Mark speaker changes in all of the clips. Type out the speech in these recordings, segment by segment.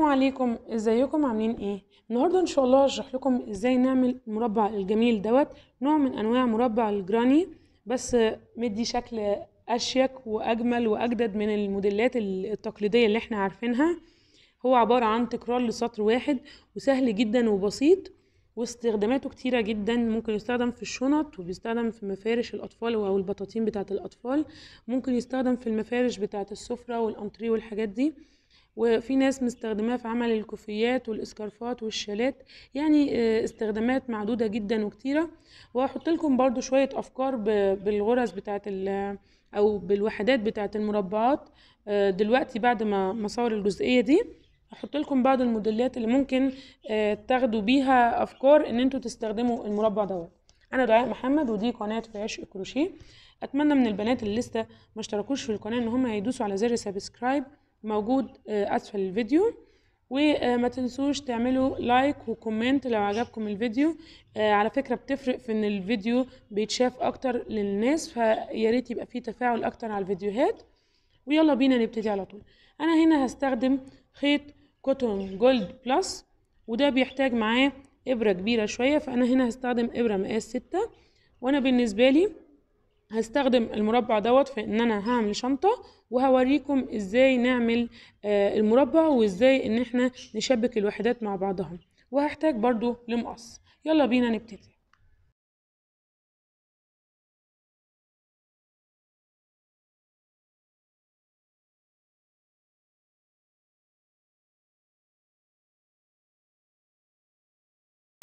Speaker 1: السلام عليكم ازيكم عاملين ايه النهارده ان شاء الله هشرح لكم ازاي نعمل المربع الجميل دوت نوع من انواع مربع الجراني بس مدي شكل اشيك واجمل واجدد من الموديلات التقليديه اللي احنا عارفينها هو عباره عن تكرار لسطر واحد وسهل جدا وبسيط واستخداماته كتيرة جدا ممكن يستخدم في الشنط وبيستخدم في مفارش الأطفال أو البطاطين بتاعة الأطفال ممكن يستخدم في المفارش بتاعة السفرة والأنتريه والحاجات دي وفي ناس مستخدماه في عمل الكوفيات والاسكارفات والشالات يعني آه، استخدامات معدودة جدا وكتيرة وهحط لكم برده شوية افكار بالغرز بتاعت او بالوحدات بتاعت المربعات آه، دلوقتي بعد ما اصور الجزئية دي هحط لكم بعض الموديلات اللي ممكن آه، تاخدوا بيها افكار ان انتوا تستخدموا المربع دوت انا دعاء محمد ودي قناه في عشق الكروشيه اتمنى من البنات اللي لسه ما اشتركوش في القناه ان هم يدوسوا على زر سبسكرايب موجود آه، اسفل الفيديو وما تنسوش تعملوا لايك وكومنت لو عجبكم الفيديو آه، على فكره بتفرق في ان الفيديو بيتشاف اكتر للناس فيا ريت يبقى فيه تفاعل اكتر على الفيديوهات ويلا بينا نبتدي على طول انا هنا هستخدم خيط كوتون جولد بلس وده بيحتاج معاه ابره كبيره شويه فانا هنا هستخدم ابره مقاس 6 وانا بالنسبه لي هستخدم المربع دوت في ان انا هعمل شنطة وهوريكم ازاي نعمل آه، المربع وازاي ان احنا نشبك الوحدات مع بعضها وهحتاج برضو لمقص يلا بينا نبتدي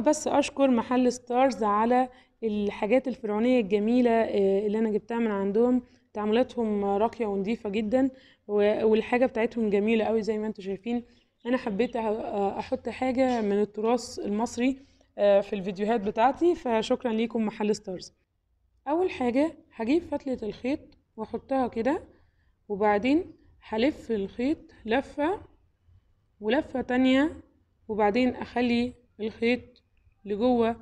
Speaker 1: بس اشكر محل ستارز على الحاجات الفرعونية الجميلة آه، اللي أنا جبتها من عندهم تعاملاتهم راقية ونظيفة جدا والحاجة بتاعتهم جميلة قوي زي ما انتم شايفين أنا حبيت آه، أحط حاجة من التراث المصري آه، في الفيديوهات بتاعتي فشكرا ليكم محل ستارز أول حاجة هجيب فتلة الخيط وأحطها كده وبعدين هلف الخيط لفة ولفة تانية وبعدين أخلي الخيط لجوه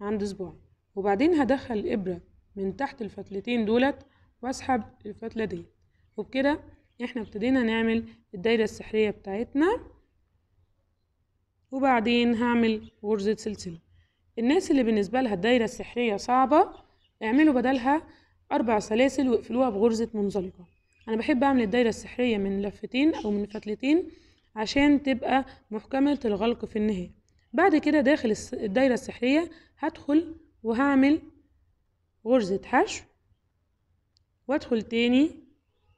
Speaker 1: عند صباعي وبعدين هدخل الإبرة من تحت الفتلتين دولت واسحب الفتلة دي وبكده احنا ابتدينا نعمل الدايرة السحرية بتاعتنا وبعدين هعمل غرزة سلسلة الناس اللي بالنسبة لها الدايرة السحرية صعبة اعملوا بدلها أربع سلاسل واقفلوها بغرزة منزلقة أنا بحب أعمل الدايرة السحرية من لفتين أو من فتلتين عشان تبقى محكمة الغلق في النهاية بعد كده داخل الدايرة السحرية هدخل وهعمل غرزة حشو وادخل تاني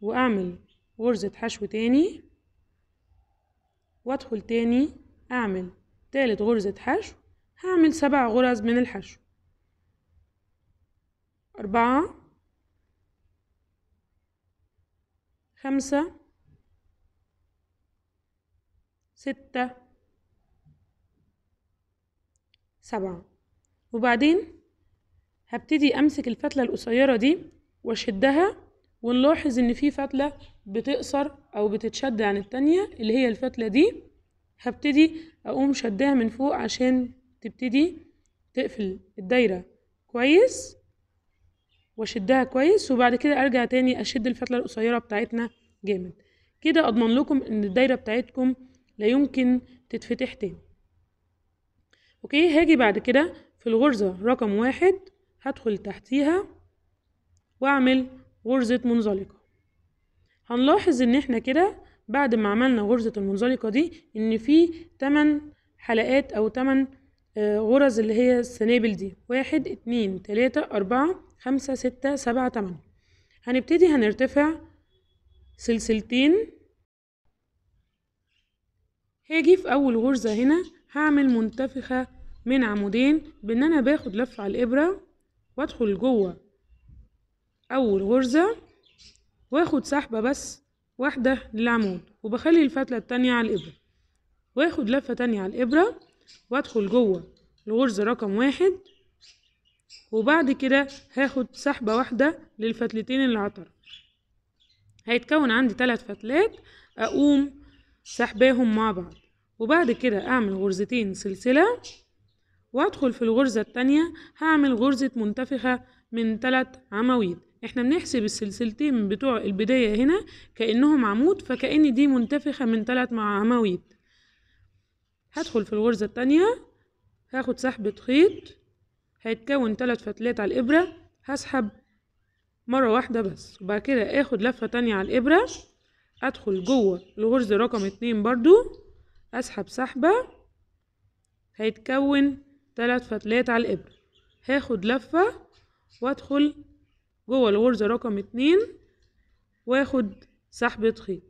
Speaker 1: واعمل غرزة حشو تاني وادخل تاني اعمل تالت غرزة حشو هعمل سبع غرز من الحشو أربعة خمسة ستة سبعة وبعدين هبتدي امسك الفتله القصيره دي واشدها ونلاحظ ان في فتله بتقصر او بتتشد عن التانية اللي هي الفتله دي هبتدي اقوم شدها من فوق عشان تبتدي تقفل الدايره كويس واشدها كويس وبعد كده ارجع تاني اشد الفتله القصيره بتاعتنا جامد كده اضمن لكم ان الدايره بتاعتكم لا يمكن تتفتح تاني اوكي هاجي بعد كده في الغرزة رقم واحد هدخل تحتيها واعمل غرزة منزلقة هنلاحظ ان احنا كده بعد ما عملنا غرزة المنزلقة دي ان في تمن حلقات او تمن آه، غرز اللي هي السنابل دي واحد اتنين تلاتة اربعة خمسة ستة سبعة تمن هنبتدي هنرتفع سلسلتين هاجي في اول غرزة هنا هعمل منتفخة من عمودين بان انا باخد لفه على الابره وادخل جوه اول غرزه واخد سحبه بس واحده للعمود وبخلي الفتله التانية على الابره واخد لفه تانية على الابره وادخل جوه الغرزه رقم واحد وبعد كده هاخد سحبه واحده للفتلتين اللي عطر هيتكون عندي ثلاث فتلات اقوم سحباهم مع بعض وبعد كده اعمل غرزتين سلسله وأدخل في الغرزة التانية هعمل غرزة منتفخة من تلات عواميد احنا بنحسب السلسلتين بتوع البداية هنا كأنهم عمود فكأن دي منتفخة من تلات عواميد هدخل في الغرزة التانية هاخد سحبة خيط هيتكون تلات فتلات على الإبرة هسحب مرة واحدة بس وبعد كده اخد لفة تانية على الإبرة أدخل جوه الغرزة رقم اتنين برضو أسحب سحبة هيتكون ثلاث فتلات على الإبرة هاخد لفة وأدخل جوه الغرزة رقم اتنين وآخد سحبة خيط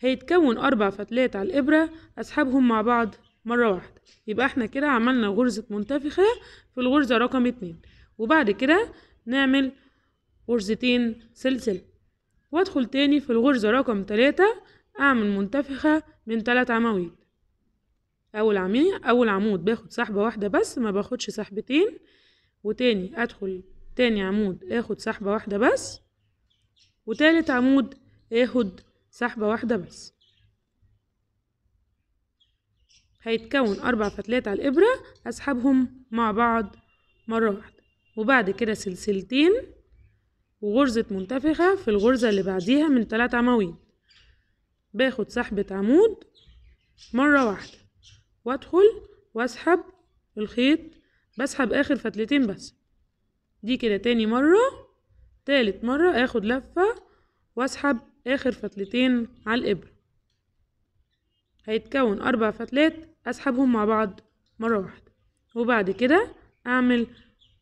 Speaker 1: هيتكون أربع فتلات على الإبرة أسحبهم مع بعض مرة واحدة يبقى احنا كده عملنا غرزة منتفخة في الغرزة رقم اتنين وبعد كده نعمل غرزتين سلسلة وادخل تاني في الغرزة رقم تلاتة أعمل منتفخة من تلات عواميد اول عميد اول عمود باخد سحبه واحده بس ما باخدش سحبتين وتاني ادخل تاني عمود اخد سحبه واحده بس وتالت عمود اخد سحبه واحده بس هيتكون اربع فتلات على الابره اسحبهم مع بعض مره واحده وبعد كده سلسلتين وغرزه منتفخه في الغرزه اللي بعديها من ثلاث عواميد باخد سحبه عمود مره واحده وادخل واسحب الخيط بسحب اخر فتلتين بس دي كده تاني مرة تالت مرة اخد لفة واسحب اخر فتلتين على الابرة هيتكون اربع فتلات اسحبهم مع بعض مرة واحدة وبعد كده اعمل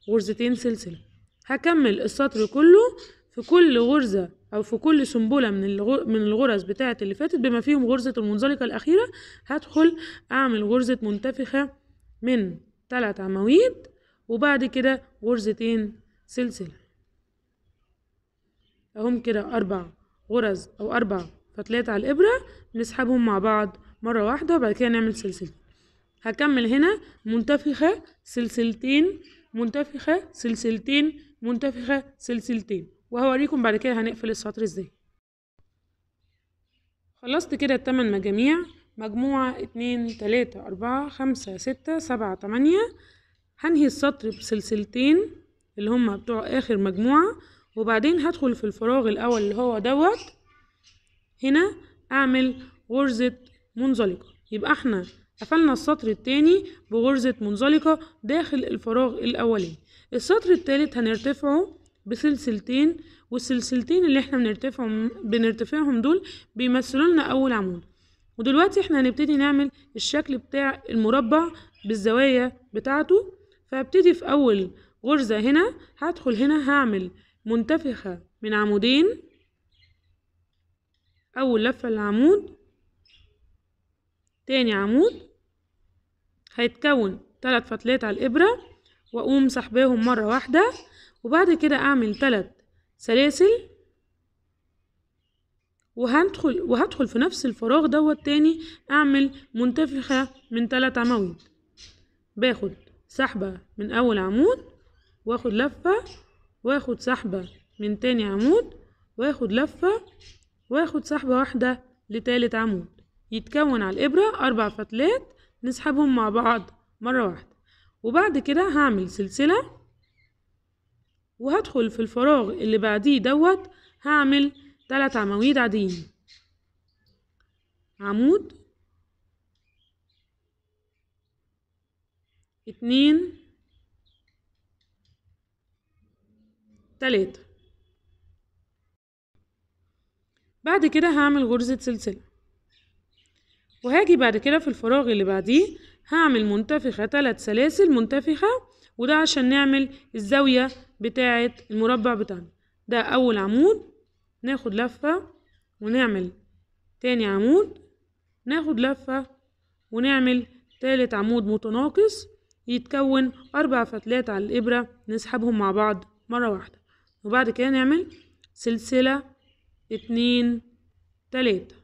Speaker 1: غرزتين سلسلة هكمل السطر كله في كل غرزة أو في كل سنبلة من من الغرز بتاعة اللي فاتت بما فيهم غرزة المنزلقة الأخيرة هدخل أعمل غرزة منتفخة من ثلاث عواميد وبعد كده غرزتين سلسلة أهم كده أربع غرز أو أربع فتلات على الإبرة نسحبهم مع بعض مرة واحدة وبعد كده نعمل سلسلة هكمل هنا منتفخة سلسلتين منتفخة سلسلتين منتفخة سلسلتين وهوريكم بعد كده هنقفل السطر ازاي خلصت كده التمن مجاميع مجموعة اتنين تلاتة أربعة خمسة ستة سبعة تمانية هنهي السطر بسلسلتين اللي هما بتوع آخر مجموعة وبعدين هدخل في الفراغ الأول اللي هو دوت هنا أعمل غرزة منزلقة يبقى احنا قفلنا السطر التاني بغرزة منزلقة داخل الفراغ الأولاني السطر التالت هنرتفعه بسلسلتين والسلسلتين اللي احنا بنرتفعهم بنرتفعهم دول بيمثلوا لنا اول عمود ودلوقتي احنا هنبتدي نعمل الشكل بتاع المربع بالزوايا بتاعته فابتدي في اول غرزة هنا هدخل هنا هعمل منتفخة من عمودين اول لفة للعمود تاني عمود هيتكون تلات فتلات على الابرة واقوم سحباهم مرة واحدة وبعد كده أعمل ثلاث سلاسل وهندخل وهدخل في نفس الفراغ دوت تاني أعمل منتفخة من ثلاث عواميد باخد سحبة من أول عمود واخد لفة واخد سحبة من تاني عمود واخد لفة واخد سحبة واحدة لتالت عمود يتكون على الإبرة أربع فتلات نسحبهم مع بعض مرة واحدة وبعد كده هعمل سلسلة وهدخل في الفراغ اللي بعديه دوت هعمل تلات عواميد عاديين عمود اتنين تلاتة بعد كده هعمل غرزة سلسلة وهاجي بعد كده في الفراغ اللي بعديه هعمل منتفخة تلات سلاسل منتفخة وده عشان نعمل الزاوية بتاعة المربع بتاعنا ده أول عمود ناخد لفة ونعمل تاني عمود ناخد لفة ونعمل تالت عمود متناقص يتكون أربع فتلات على الإبرة نسحبهم مع بعض مرة واحدة وبعد كده نعمل سلسلة اتنين تلاتة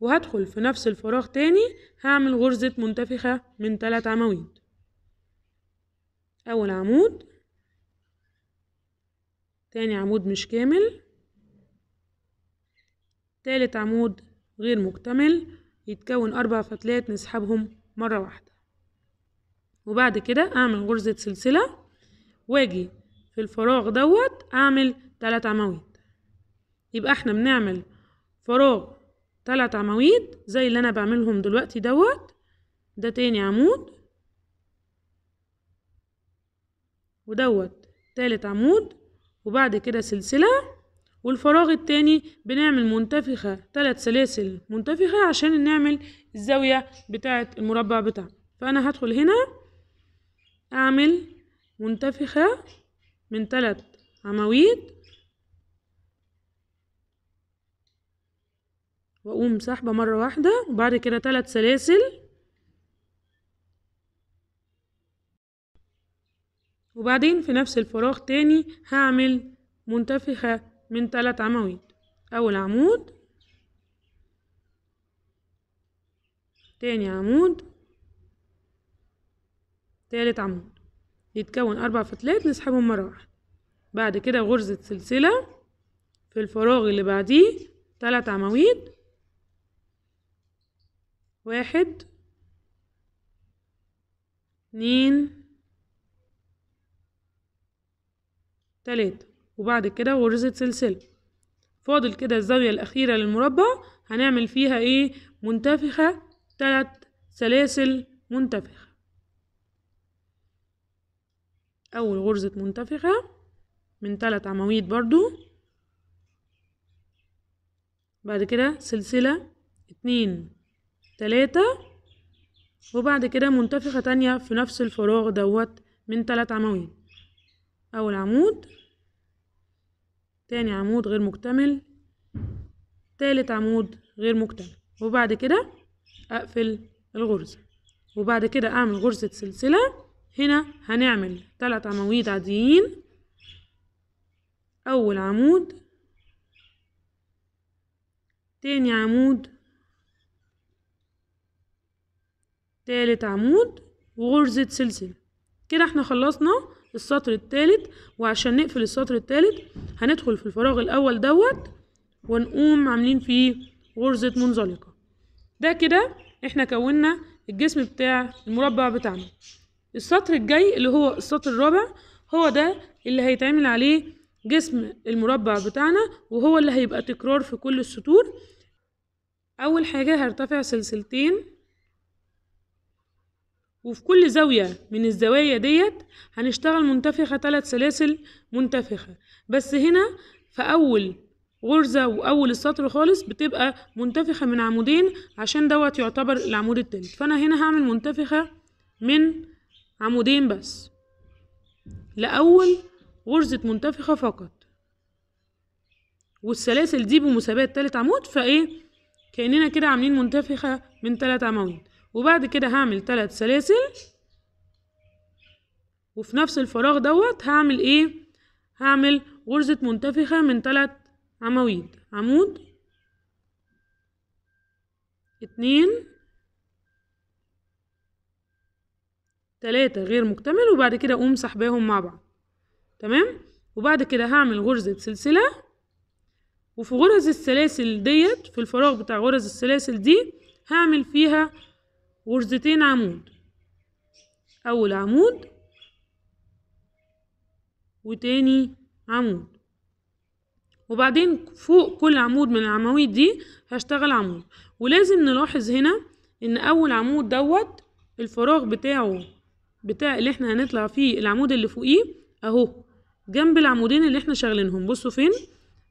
Speaker 1: وهدخل في نفس الفراغ تاني هعمل غرزة منتفخة من تلات عماوين أول عمود تاني عمود مش كامل تالت عمود غير مكتمل يتكون أربع فتلات نسحبهم مرة واحدة وبعد كده أعمل غرزة سلسلة واجي في الفراغ دوت أعمل تلات عواميد يبقى احنا بنعمل فراغ تلات عواميد زي اللي أنا بعملهم دلوقتي دوت ده تاني عمود ودوت تالت عمود وبعد كده سلسلة والفراغ التاني بنعمل منتفخة تلات سلاسل منتفخة عشان نعمل الزاوية بتاعة المربع بتاعنا فأنا هدخل هنا أعمل منتفخة من تلات عواميد وأقوم سحبة مرة واحدة وبعد كده تلات سلاسل وبعدين في نفس الفراغ تاني هعمل منتفخة من تلات عواميد أول عمود تاني عمود تالت عمود يتكون أربع فتلات نسحبهم مرة واحدة بعد كده غرزة سلسلة في الفراغ اللي بعديه تلات عواميد واحد اتنين تلاتة وبعد كده غرزة سلسلة فاضل كده الزاوية الأخيرة للمربع هنعمل فيها ايه منتفخة تلات سلاسل منتفخة أول غرزة منتفخة من تلات عواميد برضو بعد كده سلسلة اتنين تلاتة وبعد كده منتفخة تانية في نفس الفراغ دوت من تلات عواميد أول عمود تاني عمود غير مكتمل تالت عمود غير مكتمل وبعد كده أقفل الغرزة وبعد كده أعمل غرزة سلسلة هنا هنعمل تلات عواميد عاديين أول عمود تاني عمود تالت عمود وغرزة سلسلة كده احنا خلصنا السطر الثالث وعشان نقفل السطر الثالث هندخل في الفراغ الاول دوت ونقوم عاملين فيه غرزة منزلقة ده كده احنا كونا الجسم بتاع المربع بتاعنا السطر الجاي اللي هو السطر الرابع هو ده اللي هيتعمل عليه جسم المربع بتاعنا وهو اللي هيبقى تكرار في كل السطور اول حاجة هرتفع سلسلتين وفي كل زاوية من الزوايا ديت هنشتغل منتفخة ثلاث سلاسل منتفخة بس هنا في أول غرزة وأول السطر خالص بتبقى منتفخة من عمودين عشان دوت يعتبر العمود التالت فأنا هنا هعمل منتفخة من عمودين بس لأول غرزة منتفخة فقط والسلاسل دي بمثابات تالت عمود فايه كأننا كده عاملين منتفخة من تلات عواميد وبعد كده هعمل ثلاث سلاسل وفي نفس الفراغ دوت هعمل ايه هعمل غرزة منتفخة من ثلاث عواميد عمود اتنين تلاتة غير مكتمل وبعد كده اقوم سحباهم مع بعض تمام وبعد كده هعمل غرزة سلسلة وفي غرز السلاسل ديت في الفراغ بتاع غرز السلاسل دي هعمل فيها غرزتين عمود أول عمود وتاني عمود وبعدين فوق كل عمود من العواميد دي هشتغل عمود ولازم نلاحظ هنا ان اول عمود دوت الفراغ بتاعه بتاع اللي احنا هنطلع فيه العمود اللي فوقيه اهو جنب العمودين اللي احنا شغلينهم بصوا فين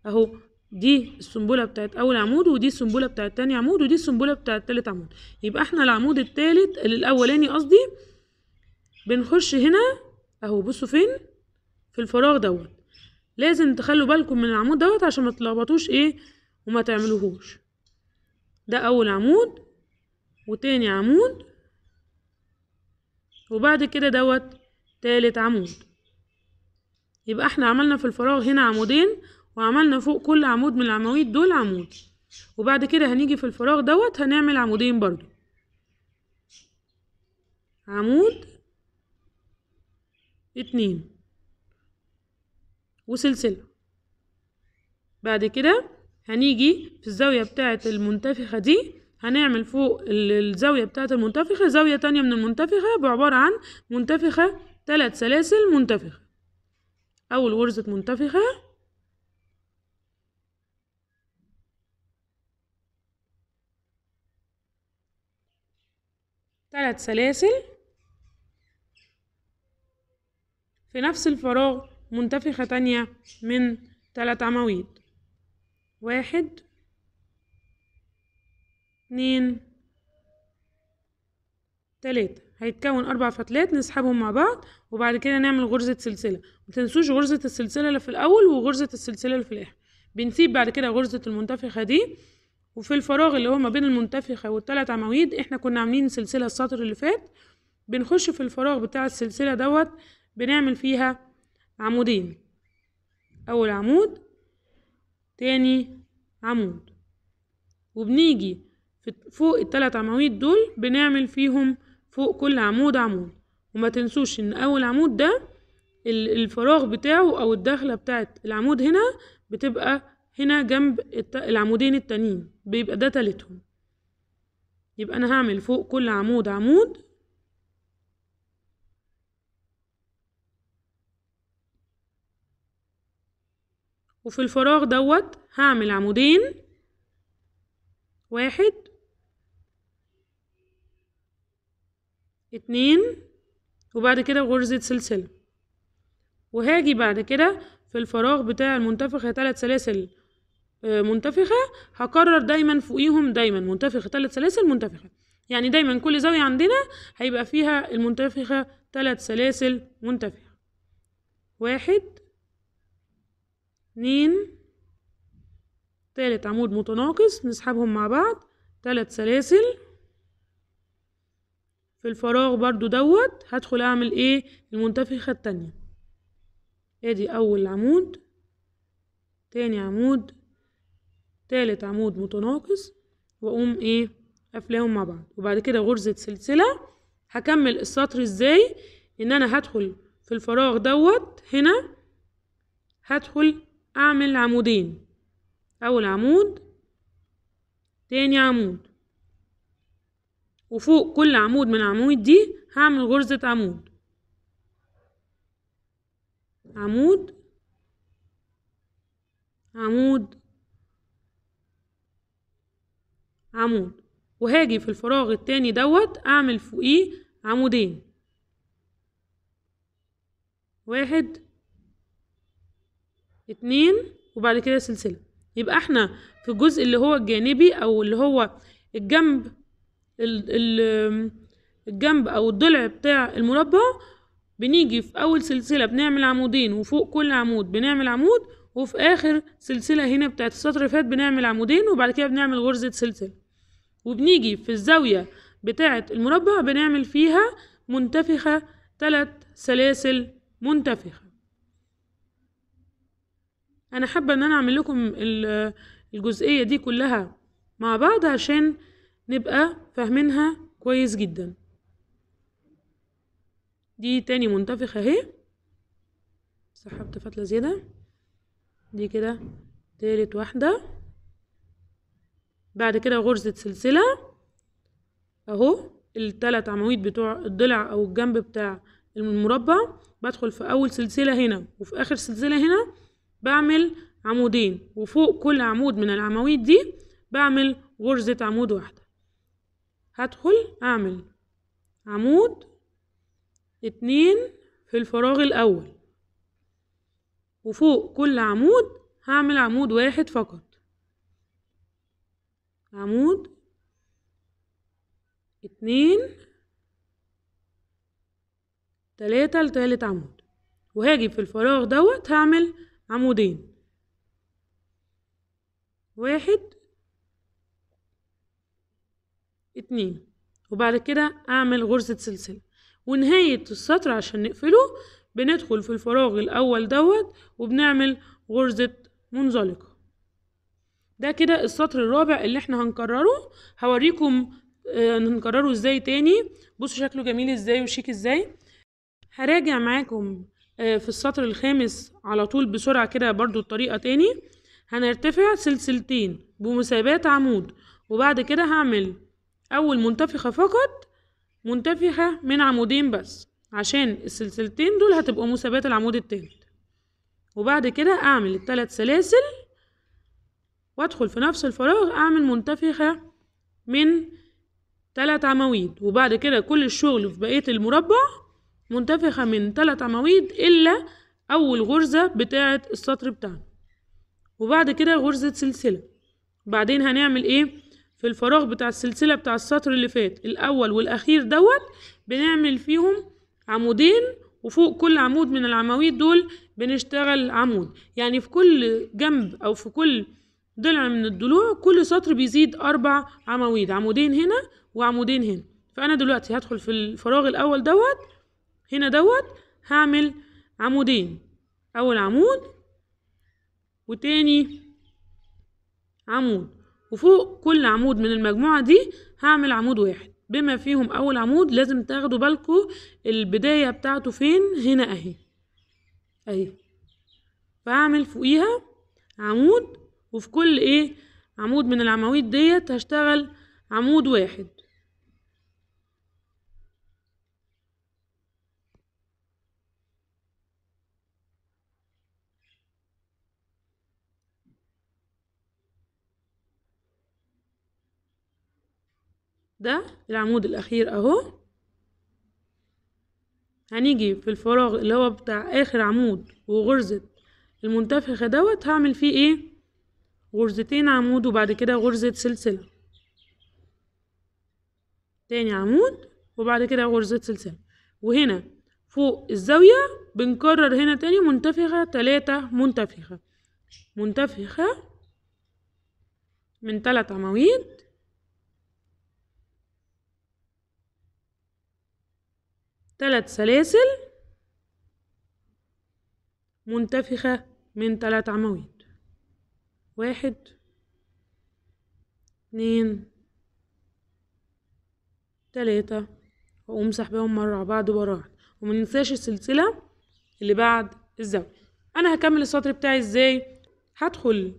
Speaker 1: اهو دي السنبله بتاعت اول عمود ودي السنبله بتاعت تاني عمود ودي السنبله بتاعت تالت عمود يبقى احنا العمود التالت الاولاني قصدي بنخش هنا اهو بصوا فين في الفراغ دوت لازم تخلوا بالكم من العمود دوت عشان ما تلخبطوش ايه وما تعملوهوش ده اول عمود وتاني عمود وبعد كده دوت تالت عمود يبقى احنا عملنا في الفراغ هنا عمودين وعملنا فوق كل عمود من العواميد دول عمود وبعد كده هنيجي في الفراغ دوت هنعمل عمودين برضو عمود اتنين وسلسلة بعد كده هنيجي في الزاوية بتاعة المنتفخة دي هنعمل فوق الزاوية بتاعة المنتفخة زاوية تانية من المنتفخة بعبارة عن منتفخة تلات سلاسل منتفخة أول غرزة منتفخة ثلاث سلاسل في نفس الفراغ منتفخة تانية من ثلاث عواميد واحد اتنين تلاتة هيتكون أربع فتلات نسحبهم مع بعض وبعد كده نعمل غرزة سلسلة متنسوش غرزة السلسلة اللي في الأول وغرزة السلسلة اللي في الآخر بنسيب بعد كده غرزة المنتفخة دي وفي الفراغ اللي هو ما بين المنتفخة والتلات عواميد احنا كنا عاملين سلسلة السطر اللي فات بنخش في الفراغ بتاع السلسلة دوت بنعمل فيها عمودين أول عمود تاني عمود وبنيجي فوق التلات عواميد دول بنعمل فيهم فوق كل عمود عمود وما تنسوش ان اول عمود ده الفراغ بتاعه او الدخلة بتاعت العمود هنا بتبقى هنا جنب العمودين التانيين بيبقى ده تالتهم يبقى أنا هعمل فوق كل عمود عمود وفي الفراغ دوت هعمل عمودين واحد اتنين وبعد كده غرزة سلسلة وهاجي بعد كده في الفراغ بتاع المنتفخ هي تلات سلاسل آه، منتفخة هكرر دايما فوقيهم دايما منتفخة ثلاث سلاسل منتفخة يعني دايما كل زاوية عندنا هيبقى فيها المنتفخة ثلاث سلاسل منتفخة واحد اتنين تالت عمود متناقص نسحبهم مع بعض تلات سلاسل في الفراغ برضو دوت هدخل اعمل ايه المنتفخة التانية ادي اول عمود تاني عمود تالت عمود متناقص واقوم ايه قافلاهم مع بعض وبعد كده غرزه سلسله هكمل السطر ازاي ان انا هدخل في الفراغ دوت هنا هدخل اعمل عمودين اول عمود تاني عمود وفوق كل عمود من العمود دي هعمل غرزة عمود عمود عمود عمود وهاجي في الفراغ التاني دوت أعمل فوقيه عمودين واحد اتنين وبعد كده سلسلة يبقى احنا في الجزء اللي هو الجانبي أو اللي هو الجنب ال الجنب أو الضلع بتاع المربع بنيجي في أول سلسلة بنعمل عمودين وفوق كل عمود بنعمل عمود وفي آخر سلسلة هنا بتاعت السطر اللي فات بنعمل عمودين وبعد كده بنعمل غرزة سلسلة وبنيجي في الزاوية بتاعة المربع بنعمل فيها منتفخة ثلاث سلاسل منتفخة أنا حابة إن أنا أعمل لكم الجزئية دي كلها مع بعض عشان نبقى فاهمينها كويس جدا دي تاني منتفخة اهي سحبت فتلة زيادة دي كده تالت واحدة بعد كده غرزة سلسلة اهو التلات عواميد بتوع الضلع او الجنب بتاع المربع بدخل في اول سلسلة هنا وفي اخر سلسلة هنا بعمل عمودين وفوق كل عمود من العواميد دي بعمل غرزة عمود واحدة هدخل اعمل عمود اتنين في الفراغ الاول وفوق كل عمود هعمل عمود واحد فقط عمود اتنين تلاتة لتالت عمود وهاجي في الفراغ دوت هعمل عمودين واحد اتنين وبعد كده اعمل غرزة سلسلة ونهاية السطر عشان نقفله بندخل في الفراغ الاول دوت وبنعمل غرزة منزلقة ده كده السطر الرابع اللي احنا هنكرره هوريكم آه هنكرره ازاي تاني بصوا شكله جميل ازاي وشيك ازاي هراجع معاكم آه في السطر الخامس على طول بسرعة كده برضو الطريقة تاني هنرتفع سلسلتين بمثابات عمود وبعد كده هعمل أول منتفخة فقط منتفخة من عمودين بس عشان السلسلتين دول هتبقوا مثابات العمود التالت وبعد كده أعمل التلات سلاسل وأدخل في نفس الفراغ أعمل منتفخة من تلات عواميد وبعد كده كل الشغل في بقية المربع منتفخة من تلات عواميد إلا أول غرزة بتاعة السطر بتاعنا وبعد كده غرزة سلسلة بعدين هنعمل إيه في الفراغ بتاع السلسلة بتاع السطر اللي فات الأول والأخير دوت بنعمل فيهم عمودين وفوق كل عمود من العواميد دول بنشتغل عمود يعني في كل جنب أو في كل ضلع من الضلوع كل سطر بيزيد أربع عواميد عمودين هنا وعمودين هنا فأنا دلوقتي هدخل في الفراغ الأول دوت هنا دوت هعمل عمودين أول عمود وتاني عمود وفوق كل عمود من المجموعة دي هعمل عمود واحد بما فيهم أول عمود لازم تاخدوا بالكو البداية بتاعته فين هنا أهي أهي فهعمل فوقيها عمود وفي كل ايه عمود من العواميد ديت هشتغل عمود واحد ده العمود الاخير اهو هنيجي في الفراغ اللي هو بتاع اخر عمود وغرزة المنتفخة دوت هعمل فيه ايه غرزتين عمود وبعد كده غرزة سلسلة تاني عمود وبعد كده غرزة سلسلة وهنا فوق الزاوية بنكرر هنا تاني منتفخة تلاتة منتفخة منتفخة من تلات عواميد تلات سلاسل منتفخة من تلات عواميد واحد اتنين تلاتة وأقوم سحباهم مرة على بعض ورا واحد ومننساش السلسلة اللي بعد الزاوية أنا هكمل السطر بتاعي ازاي هدخل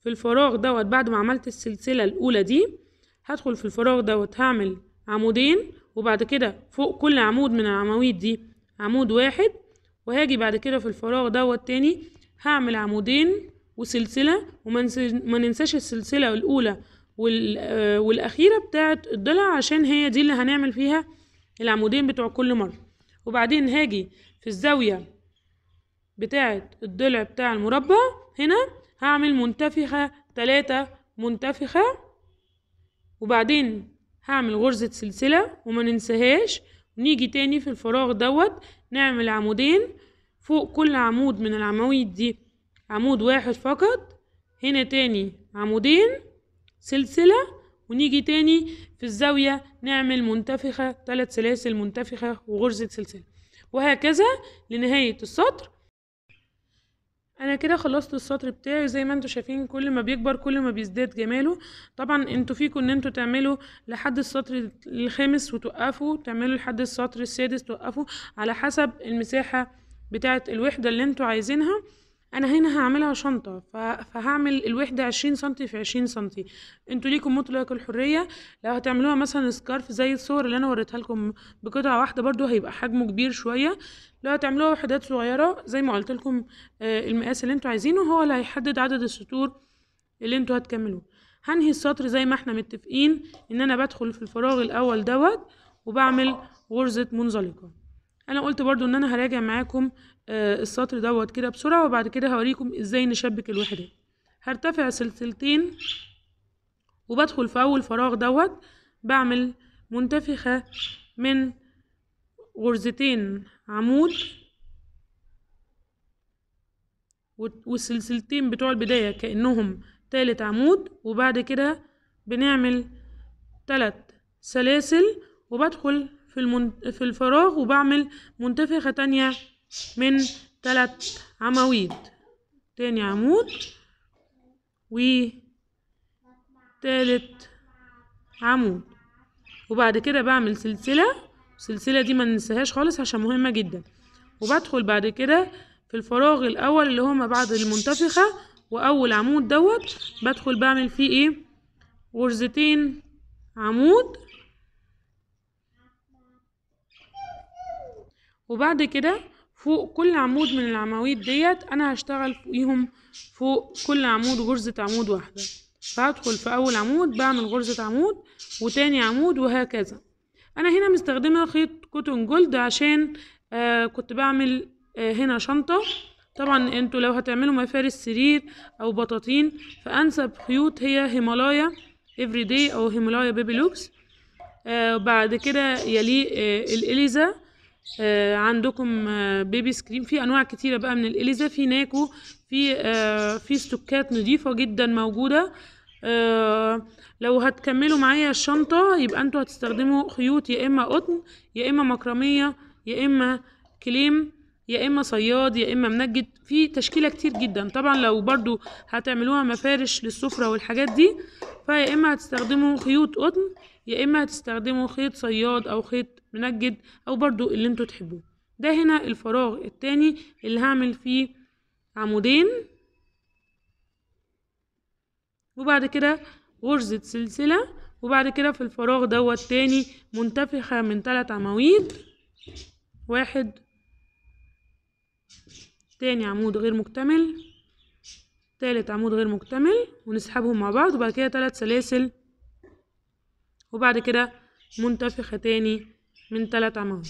Speaker 1: في الفراغ دوت بعد ما عملت السلسلة الأولى دي هدخل في الفراغ دوت هعمل عمودين وبعد كده فوق كل عمود من العواميد دي عمود واحد وهاجي بعد كده في الفراغ دوت تاني هعمل عمودين وسلسلة وما ننساش السلسلة الأولى آه، والأخيرة بتاعة الضلع عشان هي دي اللي هنعمل فيها العمودين بتوع كل مرة وبعدين هاجي في الزاوية بتاعة الضلع بتاع المربع هنا هعمل منتفخة تلاتة منتفخة وبعدين هعمل غرزة سلسلة وما ننساهاش ونيجي تاني في الفراغ دوت نعمل عمودين فوق كل عمود من العواميد دي عمود واحد فقط هنا تاني عمودين سلسلة ونيجي تاني في الزاوية نعمل منتفخة ثلاث سلاسل منتفخة وغرزة سلسلة وهكذا لنهاية السطر انا كده خلصت السطر بتاعي زي ما انتوا شايفين كل ما بيكبر كل ما بيزداد جماله طبعا انتوا فيكم ان انتوا تعملوا لحد السطر الخامس وتوقفوا تعملوا لحد السطر السادس توقفوا على حسب المساحة بتاعه الوحدة اللي انتوا عايزينها انا هنا هعملها شنطه فهعمل الوحده 20 سم في 20 سم انتوا ليكم مطلق الحريه لو هتعملوها مثلا سكارف زي الصور اللي انا وريتها لكم بقطعه واحده برضو هيبقى حجمه كبير شويه لو هتعملوها وحدات صغيره زي ما قلت لكم آه، المقاس اللي انتوا عايزينه هو اللي هيحدد عدد السطور اللي انتوا هتكملوه هنهي السطر زي ما احنا متفقين ان انا بدخل في الفراغ الاول دوت وبعمل غرزه منزلقه انا قلت برضو ان انا هراجع معاكم آه، السطر دوت كده بسرعة وبعد كده هوريكم ازاي نشبك الوحدات هرتفع سلسلتين وبدخل في أول فراغ دوت بعمل منتفخة من غرزتين عمود والسلسلتين بتوع البداية كأنهم تالت عمود وبعد كده بنعمل تلت سلاسل وبدخل في, المن... في الفراغ وبعمل منتفخة تانية من ثلاث عواميد تاني عمود و تالت عمود وبعد كده بعمل سلسلة السلسلة دي ما ننساهاش خالص عشان مهمة جدا وبدخل بعد كده في الفراغ الأول اللي هو ما بعد المنتفخة وأول عمود دوت بدخل بعمل فيه ايه غرزتين عمود وبعد كده فوق كل عمود من العواميد ديت انا هشتغل فوقيهم فوق كل عمود غرزة عمود واحدة فهدخل في اول عمود بعمل غرزة عمود وتاني عمود وهكذا انا هنا مستخدمة خيط كوتون جولد عشان آه كنت بعمل آه هنا شنطة طبعا انتوا لو هتعملوا مفارس سرير او بطاطين فانسب خيوط هي هيمالايا افري داي او هيمالايا بيبي لوكس آه بعد كده يلي آه الاليزا آه عندكم آه بيبي سكريم في انواع كتيره بقى من الاليزا في ناكو في آه في ستوكات نظيفه جدا موجوده آه لو هتكملوا معايا الشنطه يبقى انتوا هتستخدموا خيوط يا اما قطن يا اما مكرميه يا اما كليم يا اما صياد يا اما منجد في تشكيله كتير جدا طبعا لو برضو هتعملوها مفارش للسفره والحاجات دي فيا اما هتستخدموا خيوط قطن يا اما هتستخدموا خيط صياد او خيط منجد او برضو اللي انتوا تحبوه ده هنا الفراغ التاني اللي هعمل فيه عمودين وبعد كده غرزة سلسلة وبعد كده في الفراغ دوت تاني منتفخة من تلات عواميد واحد تاني عمود غير مكتمل تالت عمود غير مكتمل ونسحبهم مع بعض وبعد كده تلات سلاسل وبعد كده منتفخة تاني من تلات عمود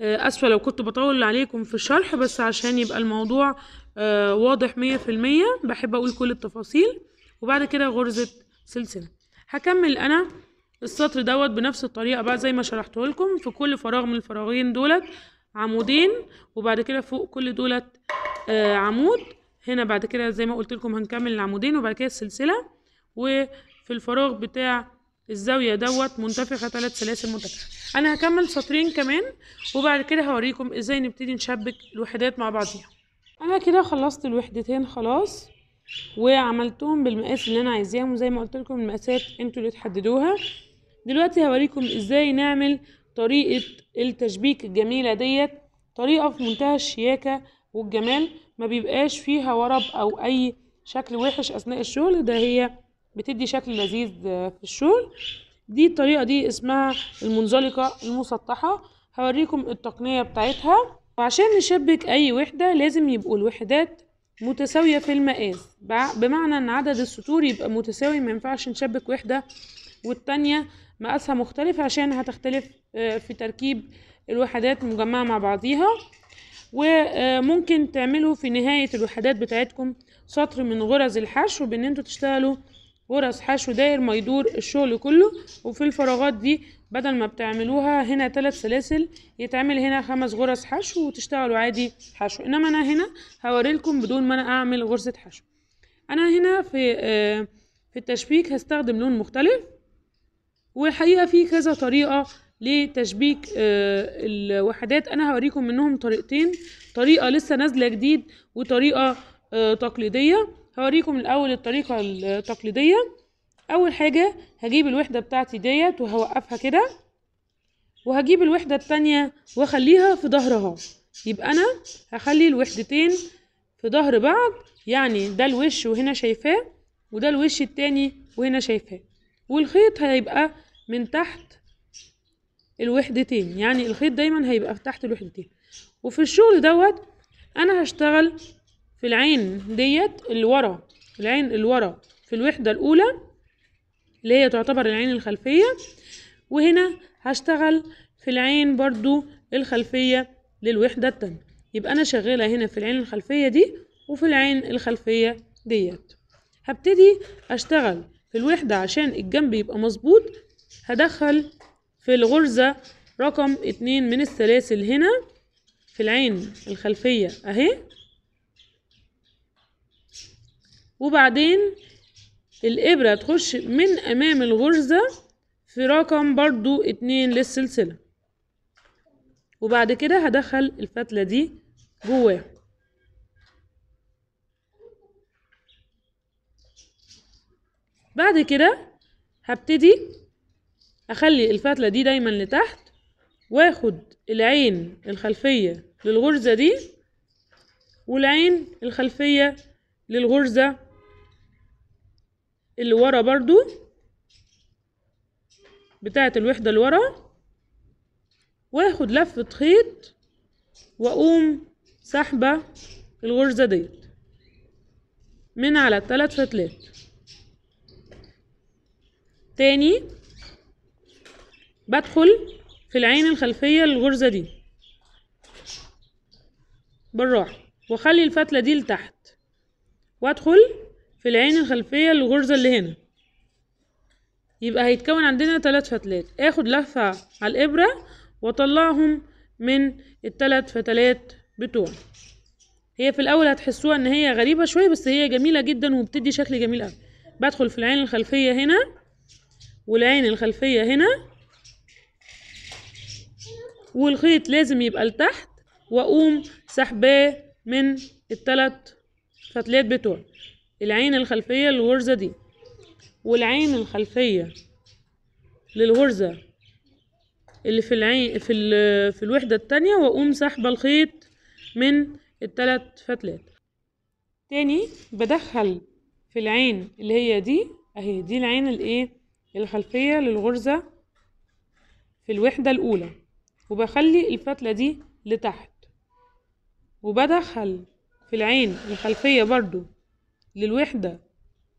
Speaker 1: آه، اسفة لو كنت بطول عليكم في الشرح بس عشان يبقى الموضوع آه، واضح مية في المية بحب اقول كل التفاصيل وبعد كده غرزة سلسلة هكمل انا السطر دوت بنفس الطريقة بقى زي ما شرحته لكم في كل فراغ من الفراغين دولت عمودين وبعد كده فوق كل دولت آه، عمود هنا بعد كده زي ما قلت لكم هنكمل العمودين وبعد كده السلسلة وفي الفراغ بتاع الزاوية دوت منتفخة ثلاث سلاسل منتفخة انا هكمل سطرين كمان وبعد كده هوريكم ازاي نبتدي نشبك الوحدات مع بعضيها انا كده خلصت الوحدتين خلاص وعملتهم بالمقاس اللي انا عايزاهم وزي ما قلت لكم المقاسات انتوا اللي تحددوها دلوقتي هوريكم ازاي نعمل طريقة التشبيك الجميلة ديت طريقة في منتهى الشياكة والجمال ما بيبقاش فيها ورب او اي شكل وحش اثناء الشغل ده هي بتدي شكل لذيذ آه، في الشغل دي الطريقة دي اسمها المنزلقة المسطحة هوريكم التقنية بتاعتها وعشان نشبك أي وحدة لازم يبقوا الوحدات متساوية في المقاس بمعنى أن عدد السطور يبقى متساوي ما ينفعش نشبك وحدة والتانية مقاسها مختلف عشان هتختلف آه، في تركيب الوحدات المجمعة مع بعضيها وممكن آه، تعملوا في نهاية الوحدات بتاعتكم سطر من غرز الحشو بان انتوا تشتغلوا غرز حشو داير ما يدور الشغل كله وفي الفراغات دي بدل ما بتعملوها هنا ثلاث سلاسل يتعمل هنا خمس غرز حشو وتشتغلوا عادي حشو انما انا هنا هوريلكم بدون ما انا اعمل غرزة حشو انا هنا في آه، في التشبيك هستخدم لون مختلف والحقيقة في كذا طريقة لتشبيك آه، الوحدات انا هوريكم منهم طريقتين طريقة لسه نازلة جديد وطريقة آه، تقليدية هوريكم الاول الطريقه التقليديه اول حاجه هجيب الوحده بتاعتي ديت وهوقفها كده وهجيب الوحده التانية واخليها في ظهرها يبقى انا هخلي الوحدتين في ظهر بعض يعني ده الوش وهنا شايفاه وده الوش التاني وهنا شايفاه والخيط هيبقى من تحت الوحدتين يعني الخيط دايما هيبقى تحت الوحدتين وفي الشغل دوت انا هشتغل في العين ديت اللي ورا العين اللي ورا في الوحدة الأولى اللي هي تعتبر العين الخلفية وهنا هشتغل في العين برضو الخلفية للوحدة التانية يبقى أنا شغالة هنا في العين الخلفية دي وفي العين الخلفية ديت هبتدي أشتغل في الوحدة عشان الجنب يبقى مظبوط هدخل في الغرزة رقم اتنين من السلاسل هنا في العين الخلفية أهي وبعدين الإبرة تخش من أمام الغرزة في رقم برضو اتنين للسلسلة وبعد كده هدخل الفتلة دي جواه بعد كده هبتدي أخلي الفتلة دي دايما لتحت واخد العين الخلفية للغرزة دي والعين الخلفية للغرزة اللي ورا برضو بتاعة الوحدة اللي ورا واخد لفة خيط واقوم سحبة الغرزة ديت من على التلات فتلات تاني بدخل في العين الخلفية للغرزة دي بالراحة واخلي الفتلة دي لتحت وادخل في العين الخلفية للغرزة اللي هنا يبقى هيتكون عندنا ثلاث فتلات اخد لفة على الإبرة واطلعهم من الثلاث فتلات بتوع هي في الأول هتحسوها إن هي غريبة شوية بس هي جميلة جدا وبتدي شكل جميل أوي بدخل في العين الخلفية هنا والعين الخلفية هنا والخيط لازم يبقى لتحت واقوم سحباه من التلات فتلات بتوعي العين الخلفية للغرزة دي والعين الخلفية للغرزة اللي في العين في ال... في الوحدة التانية وأقوم سحب الخيط من التلات فتلات تاني بدخل في العين اللي هي دي اهي دي العين الايه الخلفية للغرزة في الوحدة الأولى وبخلي الفتلة دي لتحت وبدخل في العين الخلفية برضو للوحدة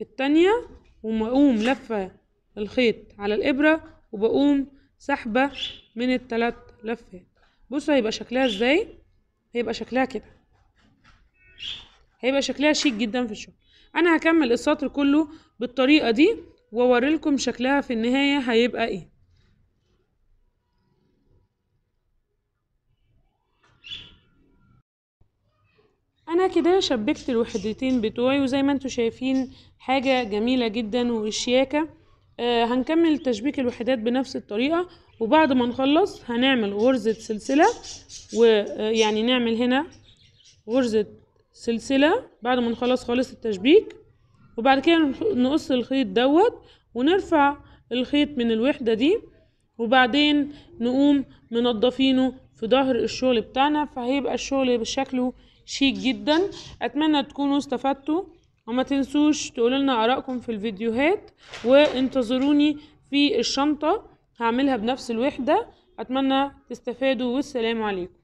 Speaker 1: التانية وأقوم لفة الخيط على الإبرة وبقوم سحبة من التلات لفات بصوا هيبقى شكلها ازاي هيبقى شكلها كده هيبقى شكلها شيك جدا في الشغل انا هكمل السطر كله بالطريقة دي واوريلكم شكلها في النهاية هيبقى ايه انا كده شبكت الوحدتين بتوعي وزي ما انتم شايفين حاجة جميلة جدا وشياكة آه هنكمل تشبيك الوحدات بنفس الطريقة وبعد ما نخلص هنعمل غرزة سلسلة ويعني آه، نعمل هنا غرزة سلسلة بعد ما نخلص خالص التشبيك وبعد كده نقص الخيط دوت ونرفع الخيط من الوحدة دي وبعدين نقوم منضفينه في ظهر الشغل بتاعنا فهيبقى الشغل بشكله شيك جدا اتمنى تكونوا استفدتوا وما تنسوش تقولوا لنا ارائكم في الفيديوهات وانتظروني في الشنطه هعملها بنفس الوحده اتمنى تستفادوا والسلام عليكم